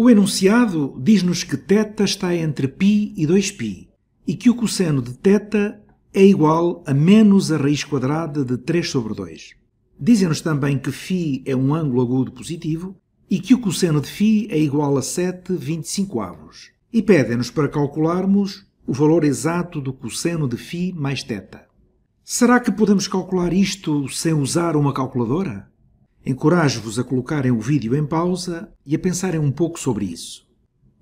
O enunciado diz-nos que θ está entre π e 2π e que o cosseno de θ é igual a menos a raiz quadrada de 3 sobre 2. Dizem-nos também que φ é um ângulo agudo positivo e que o cosseno de φ é igual a 7,25 avos. E pedem-nos para calcularmos o valor exato do cosseno de φ mais θ. Será que podemos calcular isto sem usar uma calculadora? Encorajo-vos a colocarem o vídeo em pausa e a pensarem um pouco sobre isso.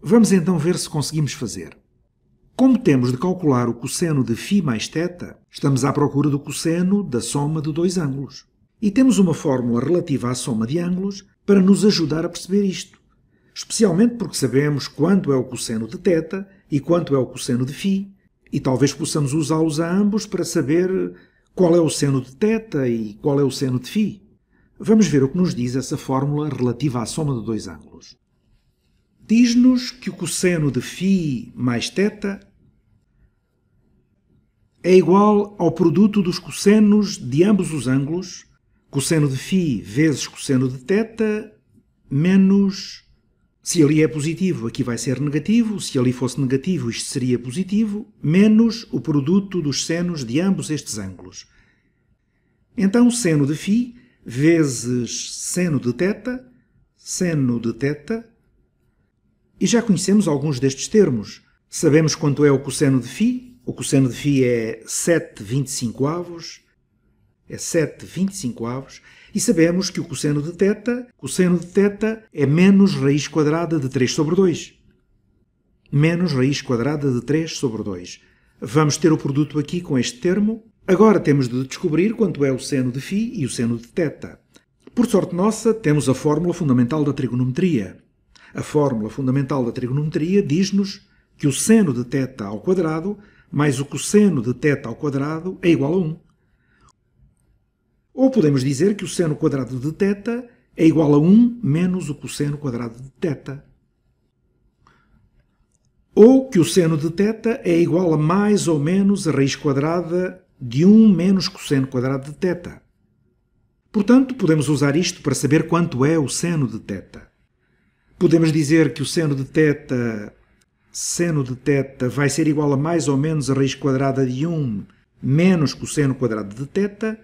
Vamos então ver se conseguimos fazer. Como temos de calcular o cosseno de φ mais θ, estamos à procura do cosseno da soma de dois ângulos. E temos uma fórmula relativa à soma de ângulos para nos ajudar a perceber isto, especialmente porque sabemos quanto é o cosseno de θ e quanto é o cosseno de φ, e talvez possamos usá-los a ambos para saber qual é o seno de θ e qual é o seno de φ. Vamos ver o que nos diz essa fórmula relativa à soma de dois ângulos. Diz-nos que o cosseno de φ mais θ é igual ao produto dos cossenos de ambos os ângulos, cosseno de φ vezes cosseno de θ menos... Se ali é positivo, aqui vai ser negativo, se ali fosse negativo, isto seria positivo, menos o produto dos senos de ambos estes ângulos. Então, seno de φ vezes seno de teta, seno de teta. E já conhecemos alguns destes termos. Sabemos quanto é o cosseno de φ. O cosseno de φ é 7,25 avos. É 7,25 avos. E sabemos que o cosseno de teta, cosseno de θ é menos raiz quadrada de 3 sobre 2. Menos raiz quadrada de 3 sobre 2. Vamos ter o produto aqui com este termo, Agora temos de descobrir quanto é o seno de φ e o seno de θ. Por sorte nossa, temos a fórmula fundamental da trigonometria. A fórmula fundamental da trigonometria diz-nos que o seno de θ ao quadrado mais o cosseno de θ ao quadrado é igual a 1. Ou podemos dizer que o seno quadrado de θ é igual a 1 menos o cosseno quadrado de θ. Ou que o seno de θ é igual a mais ou menos a raiz quadrada de 1 menos cosseno quadrado de teta. Portanto, podemos usar isto para saber quanto é o seno de teta. Podemos dizer que o seno de teta, seno de teta vai ser igual a mais ou menos a raiz quadrada de 1 menos cosseno quadrado de teta.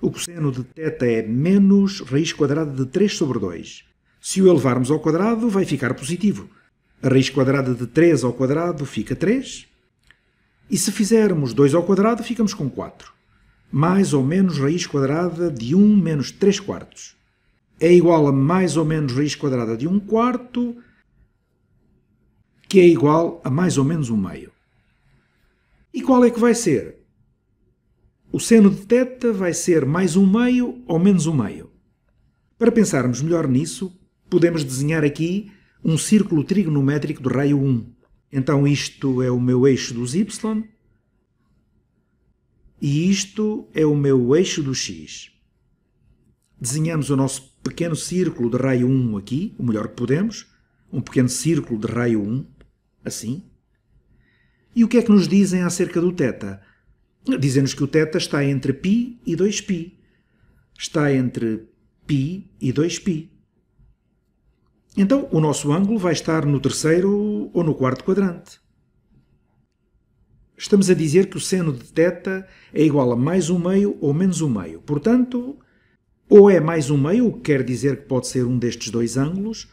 O cosseno de teta é menos raiz quadrada de 3 sobre 2. Se o elevarmos ao quadrado, vai ficar positivo. A raiz quadrada de 3 ao quadrado fica 3. E se fizermos 2 ao quadrado, ficamos com 4. Mais ou menos raiz quadrada de 1 menos 3 quartos. É igual a mais ou menos raiz quadrada de 1 quarto, que é igual a mais ou menos 1 meio. E qual é que vai ser? O seno de θ vai ser mais 1 meio ou menos 1 meio. Para pensarmos melhor nisso, podemos desenhar aqui um círculo trigonométrico do raio 1. Então isto é o meu eixo dos y e isto é o meu eixo do x. Desenhamos o nosso pequeno círculo de raio 1 aqui, o melhor que podemos, um pequeno círculo de raio 1, assim. E o que é que nos dizem acerca do θ? Dizem-nos que o θ está entre π e 2π. Está entre π e 2π. Então o nosso ângulo vai estar no terceiro ou no quarto quadrante. Estamos a dizer que o seno de θ é igual a mais um meio ou menos um meio. Portanto, ou é mais um meio, o que quer dizer que pode ser um destes dois ângulos,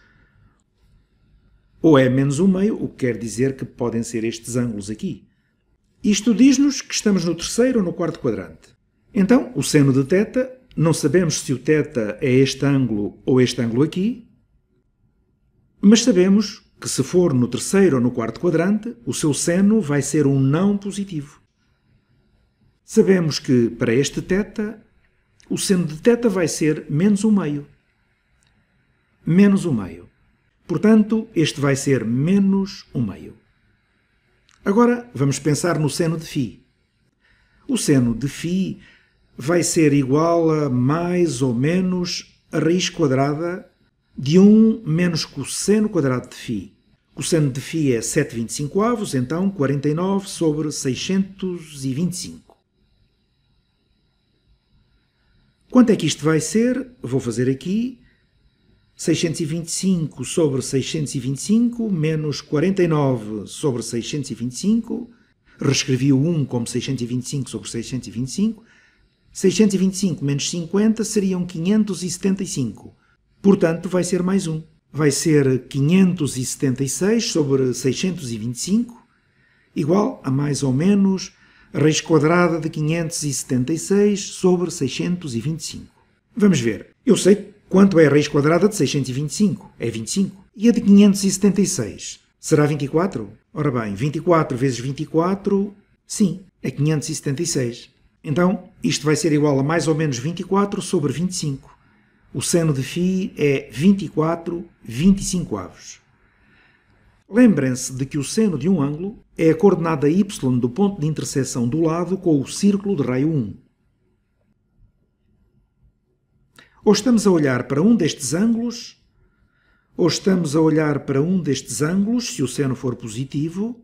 ou é menos um meio, o que quer dizer que podem ser estes ângulos aqui. Isto diz-nos que estamos no terceiro ou no quarto quadrante. Então, o seno de θ, não sabemos se o θ é este ângulo ou este ângulo aqui, mas sabemos que se for no terceiro ou no quarto quadrante, o seu seno vai ser um não positivo. Sabemos que para este θ, o seno de θ vai ser menos um meio. Menos um meio. Portanto, este vai ser menos um meio. Agora, vamos pensar no seno de φ. O seno de φ vai ser igual a mais ou menos a raiz quadrada de 1 menos cosseno quadrado de φ. Cosseno de φ é 7,25 avos, então 49 sobre 625. Quanto é que isto vai ser? Vou fazer aqui 625 sobre 625 menos 49 sobre 625. Reescrevi o 1 como 625 sobre 625. 625 menos 50 seriam 575. Portanto, vai ser mais um. Vai ser 576 sobre 625, igual a mais ou menos raiz quadrada de 576 sobre 625. Vamos ver. Eu sei quanto é a raiz quadrada de 625. É 25. E a de 576? Será 24? Ora bem, 24 vezes 24, sim, é 576. Então, isto vai ser igual a mais ou menos 24 sobre 25. O seno de Φ é 24 25 avos. Lembrem-se de que o seno de um ângulo é a coordenada y do ponto de interseção do lado com o círculo de raio 1. Ou estamos a olhar para um destes ângulos, ou estamos a olhar para um destes ângulos, se o seno for positivo,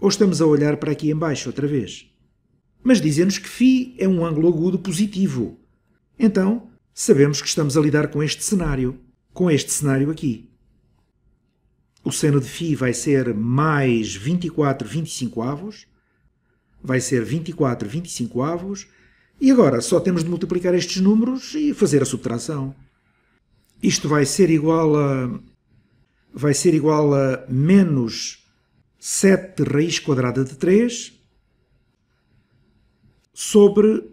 ou estamos a olhar para aqui embaixo outra vez. Mas dize-nos que φ é um ângulo agudo positivo. Então, sabemos que estamos a lidar com este cenário, com este cenário aqui. O seno de Φ vai ser mais 24, 25 avos, vai ser 24, 25 avos, e agora só temos de multiplicar estes números e fazer a subtração. Isto vai ser igual a vai ser igual a menos 7 raiz quadrada de 3 sobre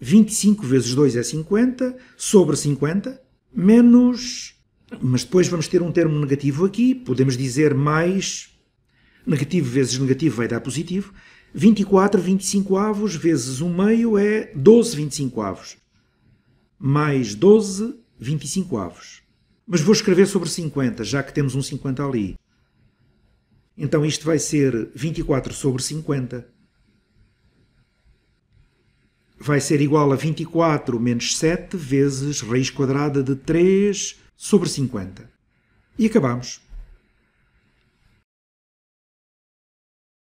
25 vezes 2 é 50, sobre 50, menos. Mas depois vamos ter um termo negativo aqui, podemos dizer mais. Negativo vezes negativo vai dar positivo. 24 25 avos vezes 1 meio é 12 25 avos. Mais 12 25 avos. Mas vou escrever sobre 50, já que temos um 50 ali. Então isto vai ser 24 sobre 50 vai ser igual a 24 menos 7 vezes raiz quadrada de 3 sobre 50. E acabamos.